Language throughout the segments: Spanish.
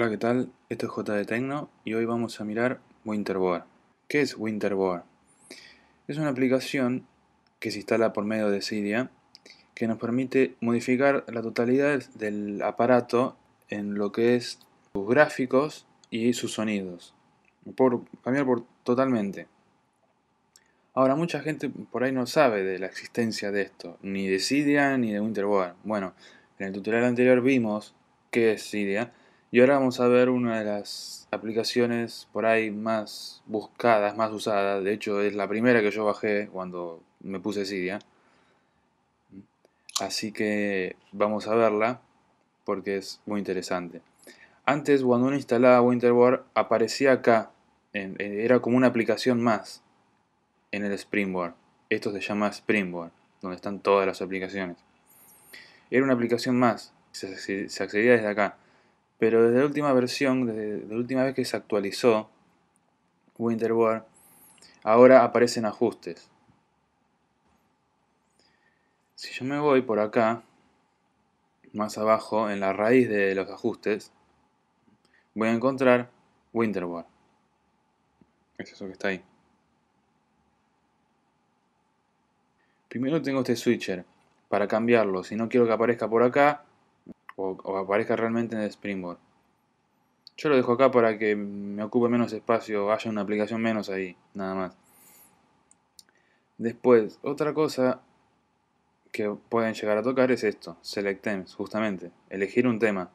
Hola, ¿qué tal? Esto es J de Tecno y hoy vamos a mirar Winterboard. ¿Qué es Winterboard? Es una aplicación que se instala por medio de Cydia que nos permite modificar la totalidad del aparato en lo que es sus gráficos y sus sonidos. Por, cambiar por totalmente. Ahora, mucha gente por ahí no sabe de la existencia de esto, ni de Cydia ni de Winterboard. Bueno, en el tutorial anterior vimos qué es Cydia y ahora vamos a ver una de las aplicaciones por ahí más buscadas, más usadas. De hecho, es la primera que yo bajé cuando me puse Cydia. Así que vamos a verla porque es muy interesante. Antes, cuando uno instalaba Winterboard, aparecía acá. era como una aplicación más en el Springboard. Esto se llama Springboard, donde están todas las aplicaciones. Era una aplicación más. se accedía desde acá. Pero desde la última versión, desde la última vez que se actualizó Winterboard, ahora aparecen ajustes. Si yo me voy por acá, más abajo, en la raíz de los ajustes, voy a encontrar Winterboard. Es eso que está ahí. Primero tengo este switcher para cambiarlo. Si no quiero que aparezca por acá, o, aparezca realmente en el Springboard. Yo lo dejo acá para que me ocupe menos espacio, haya una aplicación menos ahí, nada más. Después, otra cosa que pueden llegar a tocar es esto, Select Themes, justamente, elegir un tema.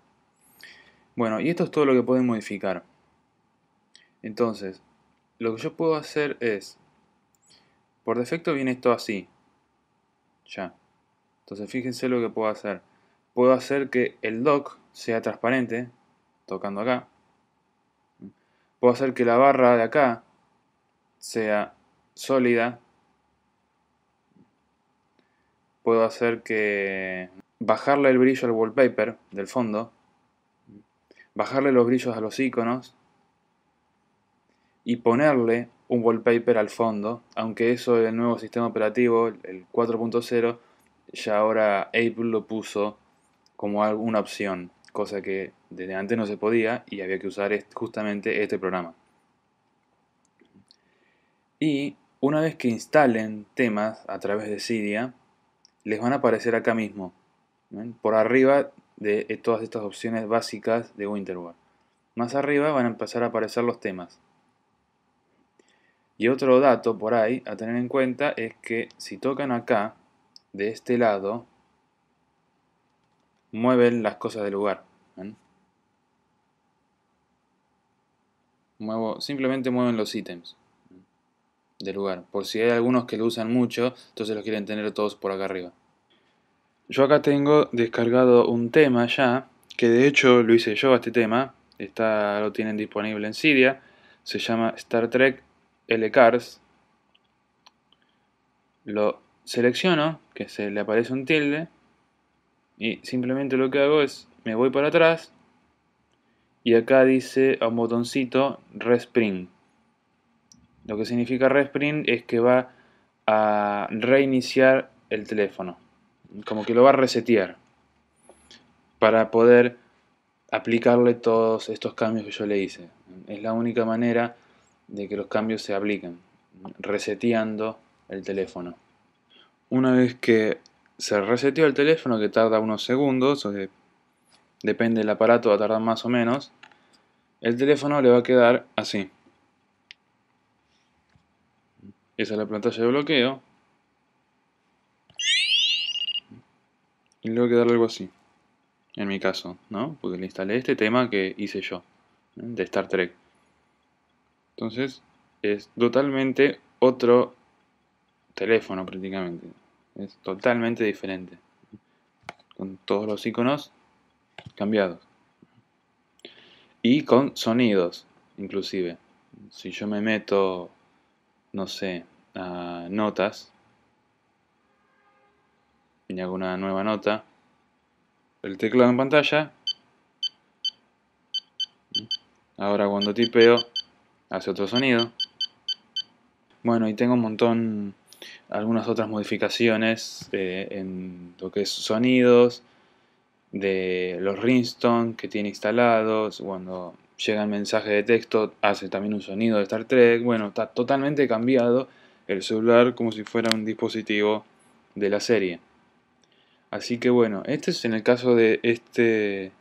Bueno, y esto es todo lo que pueden modificar. Entonces, lo que yo puedo hacer es, por defecto viene esto así, ya. Entonces fíjense lo que puedo hacer puedo hacer que el dock sea transparente, tocando acá. Puedo hacer que la barra de acá sea sólida. Puedo hacer que bajarle el brillo al wallpaper del fondo. Bajarle los brillos a los iconos. Y ponerle un wallpaper al fondo, aunque eso el nuevo sistema operativo, el 4.0, ya ahora Apple lo puso como alguna opción, cosa que desde antes no se podía y había que usar justamente este programa. Y una vez que instalen temas a través de Cydia, les van a aparecer acá mismo, por arriba de e-, todas estas opciones básicas de Winterware. Más arriba van a empezar a aparecer los temas. Y otro dato por ahí a tener en cuenta es que si tocan acá, de este lado, mueven las cosas del lugar. simplemente mueven los ítems De lugar. Por si hay algunos que lo usan mucho, entonces los quieren tener todos por acá arriba. Yo acá tengo descargado un tema ya, que de hecho lo hice yo a este tema. Está, lo tienen disponible en Siria. Se llama Star Trek L-Cars. Lo selecciono, que se le aparece un tilde y simplemente lo que hago es, me voy para atrás y acá dice a un botoncito Resprint. Lo que significa respring es que va a reiniciar el teléfono. Como que lo va a resetear para poder aplicarle todos estos cambios que yo le hice. Es la única manera de que los cambios se apliquen, reseteando el teléfono. Una vez que se reseteó el teléfono que tarda unos segundos, depende del aparato, va a tardar más o menos. El teléfono le va a quedar así. Esa es la pantalla de bloqueo. Y le va a quedar algo así. En mi caso, ¿no? Porque le instalé este tema que hice yo, de Star Trek. Entonces, es totalmente otro teléfono prácticamente. Es totalmente diferente. Con todos los iconos cambiados. Y con sonidos, inclusive. Si yo me meto, no sé, a notas. Y hago una nueva nota. El teclado en pantalla. Ahora cuando tipeo, hace otro sonido. Bueno, y tengo un montón algunas otras modificaciones eh, en lo que es sonidos, de los ringstones que tiene instalados, cuando llega el mensaje de texto hace también un sonido de Star Trek, bueno, está totalmente cambiado el celular como si fuera un dispositivo de la serie. Así que bueno, este es en el caso de este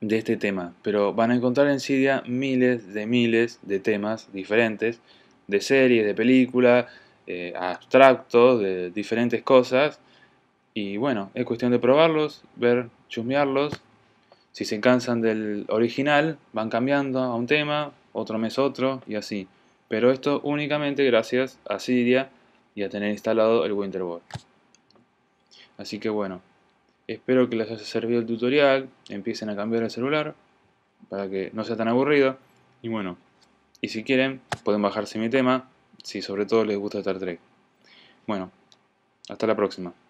de este tema, pero van a encontrar en Cydia miles de miles de temas diferentes, de series, de películas, eh, abstracto de diferentes cosas. Y bueno, es cuestión de probarlos, ver, chusmearlos. Si se cansan del original, van cambiando a un tema, otro mes otro y así. Pero esto únicamente gracias a Siria y a tener instalado el Winterboard. Así que bueno, espero que les haya servido el tutorial, empiecen a cambiar el celular para que no sea tan aburrido. Y bueno, y si quieren, pueden bajarse mi tema si, sobre todo les gusta Star Trek. Bueno, hasta la próxima.